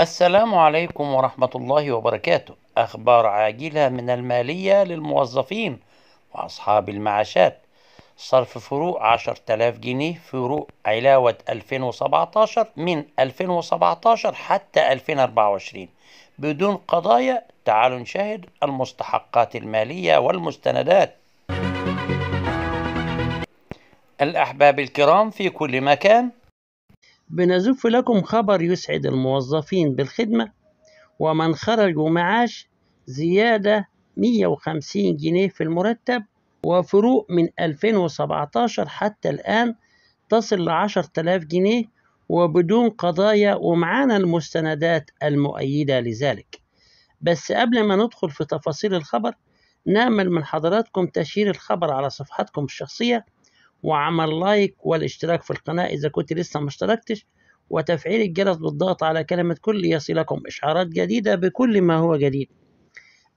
السلام عليكم ورحمة الله وبركاته أخبار عاجلة من المالية للموظفين وأصحاب المعاشات صرف فروق 10000 جنيه فروق علاوة 2017 من 2017 حتى 2024 بدون قضايا تعالوا نشاهد المستحقات المالية والمستندات الأحباب الكرام في كل مكان بنزف لكم خبر يسعد الموظفين بالخدمة ومن خرجوا معاش زيادة 150 جنيه في المرتب وفروق من 2017 حتى الآن تصل ل 10000 جنيه وبدون قضايا ومعانا المستندات المؤيدة لذلك بس قبل ما ندخل في تفاصيل الخبر نأمل من حضراتكم تشهير الخبر على صفحتكم الشخصية وعمل لايك والاشتراك في القناة إذا كنت لسه ما اشتركتش وتفعيل الجرس بالضغط على كلمة كل يصلكم إشعارات جديدة بكل ما هو جديد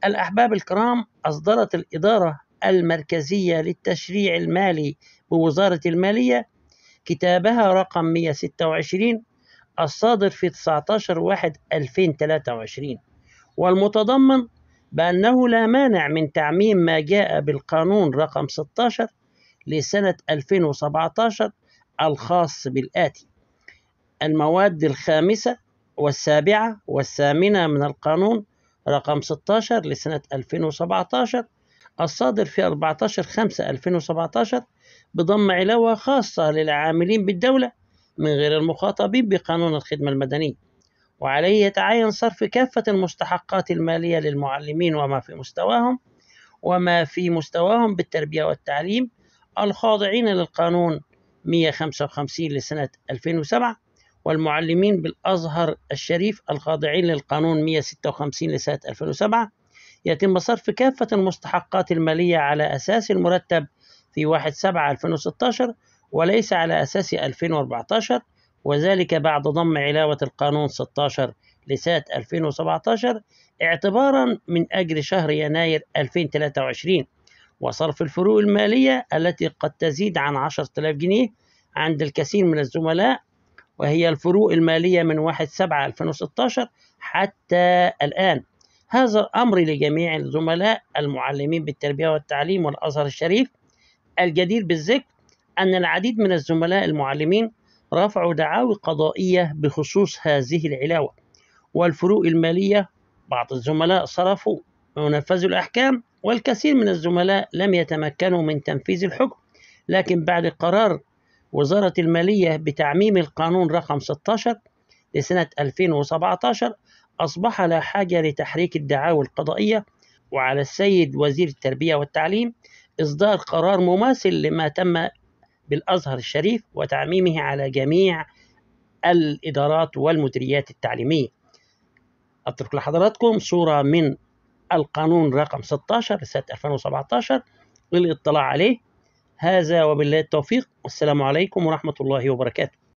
الأحباب الكرام أصدرت الإدارة المركزية للتشريع المالي بوزارة المالية كتابها رقم 126 الصادر في 19 واحد 2023 والمتضمن بأنه لا مانع من تعميم ما جاء بالقانون رقم 16 لسنة 2017 الخاص بالآتي المواد الخامسة والسابعة والثامنة من القانون رقم 16 لسنة 2017 الصادر في 14 5 2017 بضم علاوة خاصة للعاملين بالدولة من غير المخاطبين بقانون الخدمة المدنية وعليه يتعين صرف كافة المستحقات المالية للمعلمين وما في مستواهم وما في مستواهم بالتربية والتعليم الخاضعين للقانون 155 لسنة 2007 والمعلمين بالأزهر الشريف الخاضعين للقانون 156 لسنة 2007 يتم صرف كافة المستحقات المالية على أساس المرتب في 1/7/2016 وليس على أساس 2014 وذلك بعد ضم علاوة القانون 16 لسنة 2017 اعتبارا من أجل شهر يناير 2023 وصرف الفروق المالية التي قد تزيد عن 10000 جنيه عند الكثير من الزملاء وهي الفروق المالية من 1 7 2016 حتى الآن هذا الأمر لجميع الزملاء المعلمين بالتربية والتعليم والأزهر الشريف الجدير بالذكر أن العديد من الزملاء المعلمين رفعوا دعاوي قضائية بخصوص هذه العلاوة والفروق المالية بعض الزملاء صرفوا ونفذوا الأحكام والكثير من الزملاء لم يتمكنوا من تنفيذ الحكم لكن بعد قرار وزارة المالية بتعميم القانون رقم 16 لسنة 2017 أصبح لا حاجة لتحريك الدعاوى القضائية وعلى السيد وزير التربية والتعليم إصدار قرار مماثل لما تم بالأزهر الشريف وتعميمه على جميع الإدارات والمديريات التعليمية أترك لحضراتكم صورة من القانون رقم 16 لسنة 2017 للاطلاع عليه هذا وبالله التوفيق والسلام عليكم ورحمة الله وبركاته